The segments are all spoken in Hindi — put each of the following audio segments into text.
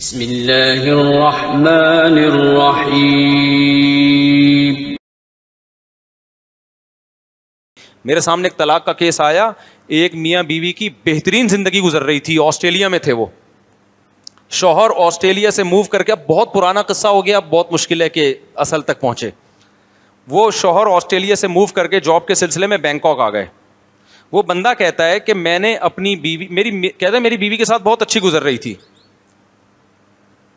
بسم الله الرحمن الرحيم मेरे सामने एक तलाक का केस आया एक मियाँ बीवी की बेहतरीन ज़िंदगी गुजर रही थी ऑस्ट्रेलिया में थे वो शोहर ऑस्ट्रेलिया से मूव करके अब बहुत पुराना किस्सा हो गया अब बहुत मुश्किल है कि असल तक पहुँचे वो शोहर ऑस्ट्रेलिया से मूव करके जॉब के सिलसिले में बैंकॉक आ गए वो बंदा कहता है कि मैंने अपनी बीवी मेरी कहता है मेरी बीवी के साथ बहुत अच्छी गुजर रही थी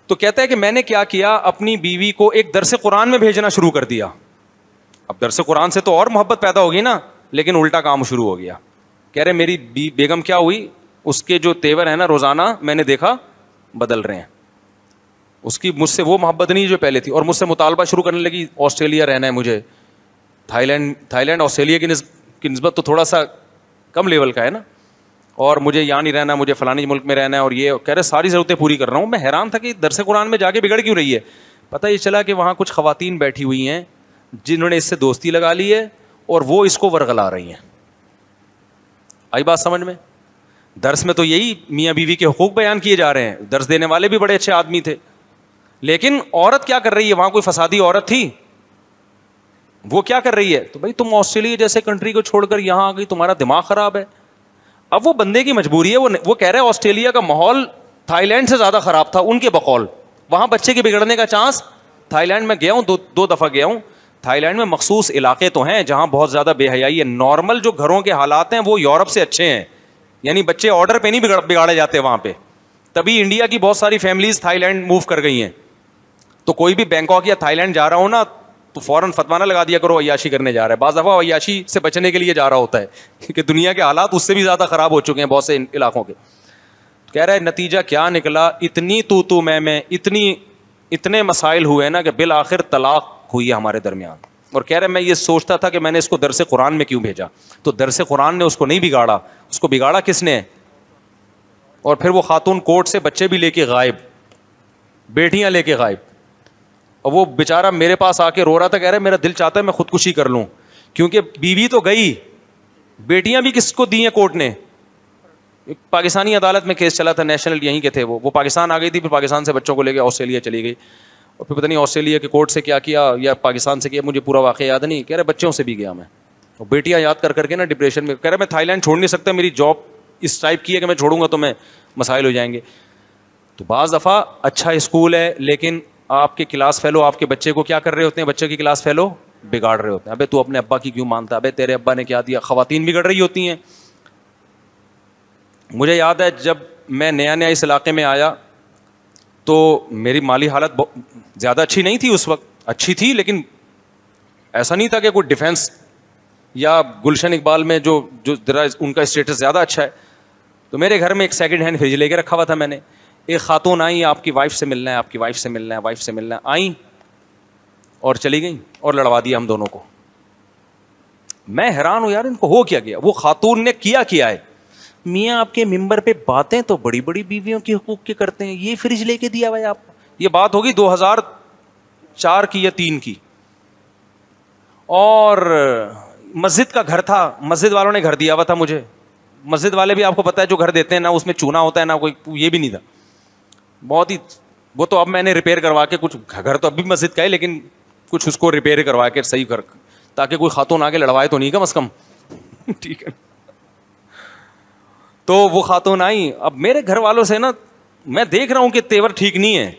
तो कहता है कि मैंने क्या किया अपनी बीवी को एक दरसे कुरान में भेजना शुरू कर दिया अब दरसे कुरान से तो और मोहब्बत पैदा होगी ना लेकिन उल्टा काम शुरू हो गया कह रहे मेरी बेगम क्या हुई उसके जो तेवर है ना रोज़ाना मैंने देखा बदल रहे हैं उसकी मुझसे वो मोहब्बत नहीं जो पहले थी और मुझसे मुतालबा शुरू करने लगी ऑस्ट्रेलिया रहना है मुझे थाईलैंड थाईलैंड ऑस्ट्रेलिया की नस्बत तो थोड़ा सा कम लेवल का है ना और मुझे यहाँ नहीं रहना मुझे फलानी मुल्क में रहना है और ये कह रहे सारी ज़रूरतें पूरी कर रहा हूँ मैं हैरान था कि दरस कुरान में जाके बिगड़ क्यों रही है पता ये चला कि वहाँ कुछ खातन बैठी हुई हैं जिन्होंने इससे दोस्ती लगा ली है और वो इसको वरगला रही हैं आई बात समझ में दर्स में तो यही मियाँ बीवी के हकूक़ बयान किए जा रहे हैं दर्स देने वाले भी बड़े अच्छे आदमी थे लेकिन औरत क्या कर रही है वहाँ कोई फसादी औरत थी वो क्या कर रही है तो भाई तुम ऑस्ट्रेलिया जैसे कंट्री को छोड़कर यहाँ आ गई तुम्हारा दिमाग ख़राब है अब वो बंदे की मजबूरी है वो वो कह रहे हैं ऑस्ट्रेलिया का माहौल थाईलैंड से ज़्यादा ख़राब था उनके बकौल वहाँ बच्चे के बिगड़ने का चांस थाईलैंड में गया हूँ दो दो दफ़ा गया हूँ थाईलैंड में मखसूस इलाके तो हैं जहाँ बहुत ज़्यादा बेहयाई है नॉर्मल जो घरों के हालात हैं वो यूरोप से अच्छे हैं यानी बच्चे ऑर्डर पर नहीं बिगाड़े जाते वहाँ पर तभी इंडिया की बहुत सारी फैमिलीज़ थाईलैंड मूव कर गई हैं तो कोई भी बैंकॉक या थाईलैंड जा रहा हो ना तो फ़ौरन फतवाना लगा दिया करो अयाशी करने जा रहा है बाज़ दफ़ा अयाशी से बचने के लिए जा रहा होता है कि दुनिया के हालात उससे भी ज़्यादा ख़राब हो चुके हैं बहुत से इलाकों के कह रहा है नतीजा क्या निकला इतनी तो तो मैं मैं इतनी इतने मसाइल हुए ना कि बिल आखिर तलाक हुई है हमारे दरमियान और कह रहे मैं ये सोचता था कि मैंने इसको दरस कुरान में क्यों भेजा तो दरस कुरान ने उसको नहीं बिगाड़ा उसको बिगाड़ा किसने और फिर वो खातून कोर्ट से बच्चे भी लेके गायब बेटियां लेके गायब और वो बेचारा मेरे पास आके रो रहा था कह रहा है मेरा दिल चाहता है मैं खुदकुशी कर लूँ क्योंकि बीवी तो गई बेटियाँ भी किसको दी हैं कोर्ट ने एक पाकिस्तानी अदालत में केस चला था नेशनल यहीं के थे वो वो पाकिस्तान आ गई थी फिर पाकिस्तान से बच्चों को लेकर ऑस्ट्रेलिया चली गई और फिर पता नहीं ऑस्ट्रेलिया के कोर्ट से क्या किया या पाकिस्तान से किया मुझे पूरा वाक़ याद नहीं कह रहे बच्चों से भी गया मैं और बेटियाँ याद कर करके ना डिप्रेशन में कह रहे मैं थाईलैंड छोड़ नहीं सकता मेरी जॉब इस टाइप की है कि मैं छोड़ूंगा तो मैं मसाइल हो जाएंगे तो बज़ दफ़ा अच्छा स्कूल है लेकिन आपके क्लास फेलो आपके बच्चे को क्या कर रहे होते हैं बच्चे की क्लास फेलो बिगाड़ रहे होते हैं अबे तू अपने अब्बा की क्यों मानता अबे तेरे अब्बा ने क्या दिया खातन बिगड़ रही होती हैं मुझे याद है जब मैं नया नया इस इलाके में आया तो मेरी माली हालत ज़्यादा अच्छी नहीं थी उस वक्त अच्छी थी लेकिन ऐसा नहीं था कि कोई डिफेंस या गुलशन इकबाल में जो जो जरा उनका स्टेटस ज़्यादा अच्छा है तो मेरे घर में एक सेकेंड हैंड फ्रिज लेके रखा हुआ था मैंने एक खातून आई आपकी वाइफ से मिलना है आपकी वाइफ से मिलना है वाइफ से मिलना है आई और चली गई और लड़वा दिया हम दोनों को मैं हैरान हूं यार इनको हो क्या गया वो खातून ने किया किया है मियाँ आपके मेम्बर पे बातें तो बड़ी बड़ी बीवियों के हकूक के करते हैं ये फ्रिज लेके दिया भाई आप ये बात होगी दो हजार चार की या तीन की और मस्जिद का घर था मस्जिद वालों ने घर दिया हुआ था मुझे मस्जिद वाले भी आपको पता है जो घर देते हैं ना उसमें चूना होता है ना कोई ये भी नहीं था बहुत ही वो तो अब मैंने रिपेयर करवा के कुछ घर तो अभी मस्जिद का है लेकिन कुछ उसको रिपेयर करवा के सही कर ताकि कोई खातून आके लड़वाए तो नहीं कम अज़ कम ठीक है तो वो खातून आई अब मेरे घर वालों से ना मैं देख रहा हूँ कि तेवर ठीक नहीं है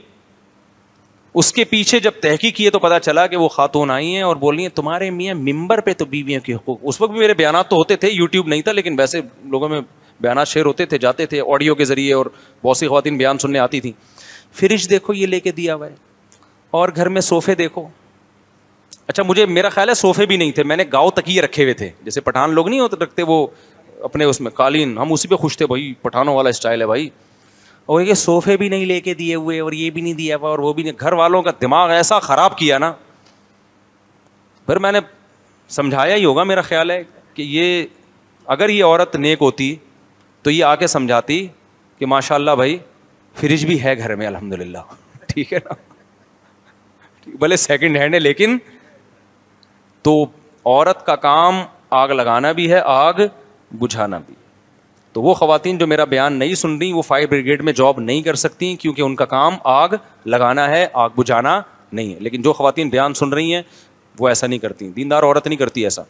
उसके पीछे जब तहकीक किए तो पता चला कि वो खातून आई हैं और रही हैं तुम्हारे मियाँ मिंबर पे तो बीवियों के हकूक उस वक्त भी मेरे बयान तो होते थे यूट्यूब नहीं था लेकिन वैसे लोगों में बयान शेयर होते थे जाते थे ऑडियो के ज़रिए और बहुत सी खातन बयान सुनने आती थी फ्रिज देखो ये लेके दिया हुआ है और घर में सोफ़े देखो अच्छा मुझे मेरा ख्याल है सोफ़े भी नहीं थे मैंने गाँव तकिए रखे हुए थे जैसे पठान लोग नहीं होते रखते वो अपने उसमें कालीन हम उसी पर खुश थे भाई पठानों वाला स्टाइल है भाई और ये सोफ़े भी नहीं लेके दिए हुए और ये भी नहीं दिया हुआ और वो भी नहीं घर वालों का दिमाग ऐसा ख़राब किया ना फिर मैंने समझाया ही होगा मेरा ख्याल है कि ये अगर ये औरत नेक होती तो ये आके समझाती कि माशाल्लाह भाई फ्रिज भी है घर में अल्हम्दुलिल्लाह ठीक है ना भले सेकंड हैंड है लेकिन तो औरत का काम आग लगाना भी है आग बुझाना भी तो वो खातन जो मेरा बयान नहीं सुन रही वो फायर ब्रिगेड में जॉब नहीं कर सकती क्योंकि उनका काम आग लगाना है आग बुझाना नहीं है लेकिन जो खातन बयान सुन रही हैं वो ऐसा नहीं करती दीनदार औरत नहीं करती ऐसा